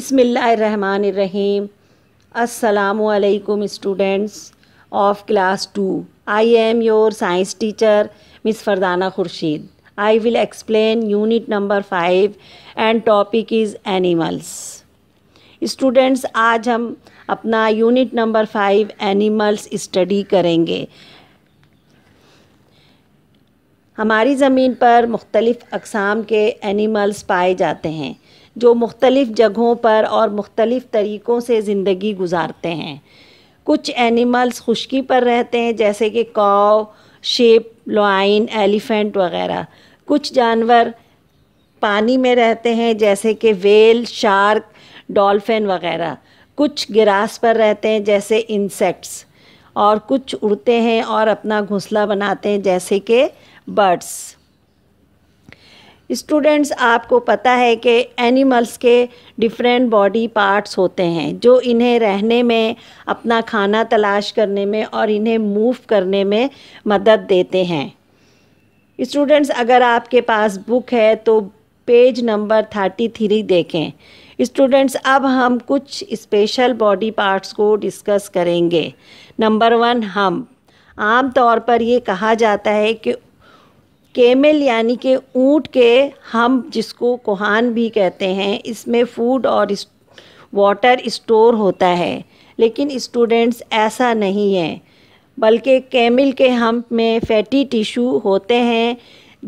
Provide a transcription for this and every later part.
बिसमीम असलकुम students of class two I am your science teacher miss Fardana Khurshid I will explain unit number five and topic is animals students आज हम अपना unit number five animals study करेंगे हमारी ज़मीन पर मुख्तलिफ़ अकसाम के एनिमल्स पाए जाते हैं जो मुख्तलिफ़ जगहों पर और मुख्तलिफ़ तरीक़ों से ज़िंदगी गुजारते हैं कुछ एनिमल्स खुश्की पर रहते हैं जैसे कि काव शेप लोइन एलिफेंट वग़ैरह कुछ जानवर पानी में रहते हैं जैसे कि वेल शार्क डॉल्फिन वग़ैरह कुछ ग्रास पर रहते हैं जैसे इंसेक्ट्स और कुछ उड़ते हैं और अपना घोंसला बनाते हैं जैसे कि बर्ड्स स्टूडेंट्स आपको पता है कि एनिमल्स के डिफरेंट बॉडी पार्ट्स होते हैं जो इन्हें रहने में अपना खाना तलाश करने में और इन्हें मूव करने में मदद देते हैं स्टूडेंट्स अगर आपके पास बुक है तो पेज नंबर थर्टी थ्री देखें स्टूडेंट्स अब हम कुछ स्पेशल बॉडी पार्ट्स को डिस्कस करेंगे नंबर वन हम आम तौर पर ये कहा जाता है कि केमल यानी के ऊँट के हम जिसको कोहान भी कहते हैं इसमें फूड और इस, वाटर स्टोर होता है लेकिन स्टूडेंट्स ऐसा नहीं है बल्कि कैमल के हम में फैटी टिशू होते हैं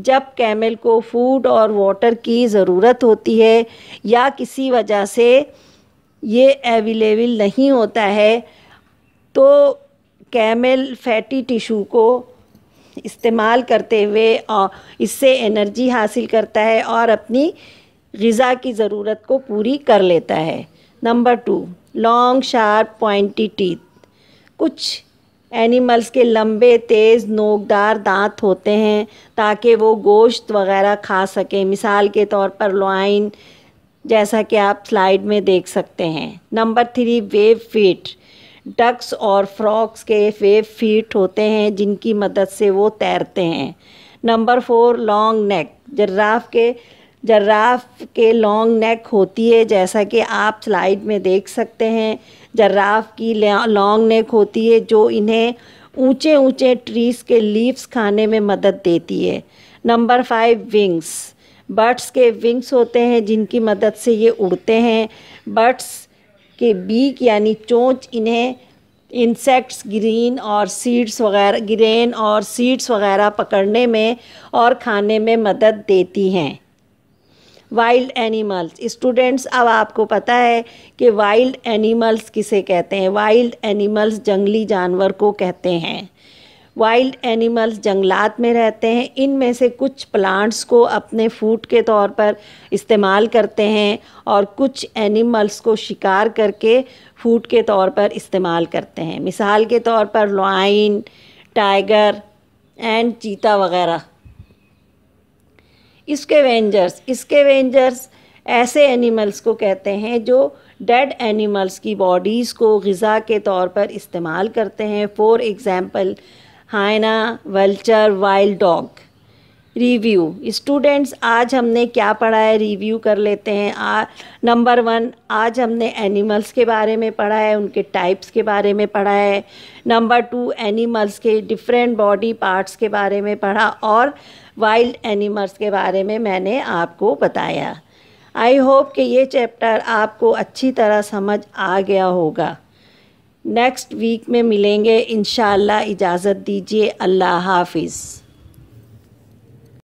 जब कैमल को फूड और वाटर की ज़रूरत होती है या किसी वजह से ये अवेलेबल नहीं होता है तो कैमल फैटी टिशू को इस्तेमाल करते हुए इससे एनर्जी हासिल करता है और अपनी गज़ा की ज़रूरत को पूरी कर लेता है number two long sharp pointy teeth कुछ एनिमल्स के लंबे तेज़ नोकदार दांत होते हैं ताकि वो गोश्त वगैरह खा सकें मिसाल के तौर पर लॉइन जैसा कि आप स्लाइड में देख सकते हैं नंबर थ्री वेव फिट डक्स और फ्रॉक्स के वेव फीट होते हैं जिनकी मदद से वो तैरते हैं number four long neck giraffe के जर्राफ के लॉन्ग नेक होती है जैसा कि आप स्लाइड में देख सकते हैं जर्राफ की लॉन्ग नेक होती है जो इन्हें ऊंचे ऊंचे ट्रीज़ के लीव्स खाने में मदद देती है नंबर फाइव विंग्स बर्ड्स के विंग्स होते हैं जिनकी मदद से ये उड़ते हैं बर्ड्स कि बीक यानी चोंच इन्हें इंसेक्ट्स ग्रीन और सीड्स वगैरह ग्रेन और सीड्स वगैरह पकड़ने में और खाने में मदद देती हैं वाइल्ड एनिमल्स स्टूडेंट्स अब आपको पता है कि वाइल्ड एनिमल्स किसे कहते हैं वाइल्ड एनिमल्स जंगली जानवर को कहते हैं वाइल्ड एनिमल्स जंगलात में रहते हैं इनमें से कुछ प्लांट्स को अपने फूड के तौर पर इस्तेमाल करते हैं और कुछ एनिमल्स को शिकार करके फूड के तौर पर इस्तेमाल करते हैं मिसाल के तौर पर लॉइन टाइगर एंड चीता वगैरह इसके वेंजर्स इसके वेंजर्स ऐसे एनिमल्स को कहते हैं जो डेड एनिमल्स की बॉडीज़ को गज़ा के तौर पर इस्तेमाल करते हैं for example hyena vulture wild dog review students आज हमने क्या पढ़ा है रिव्यू कर लेते हैं आ नंबर वन आज हमने एनिमल्स के बारे में पढ़ा है उनके टाइप्स के बारे में पढ़ा है नंबर टू एनिमल्स के डिफरेंट बॉडी पार्ट्स के बारे में पढ़ा और वाइल्ड एनिमल्स के बारे में मैंने आपको बताया आई होप कि ये चैप्टर आपको अच्छी तरह समझ आ गया होगा नेक्स्ट वीक में मिलेंगे इन इजाज़त दीजिए अल्लाह हाफिज़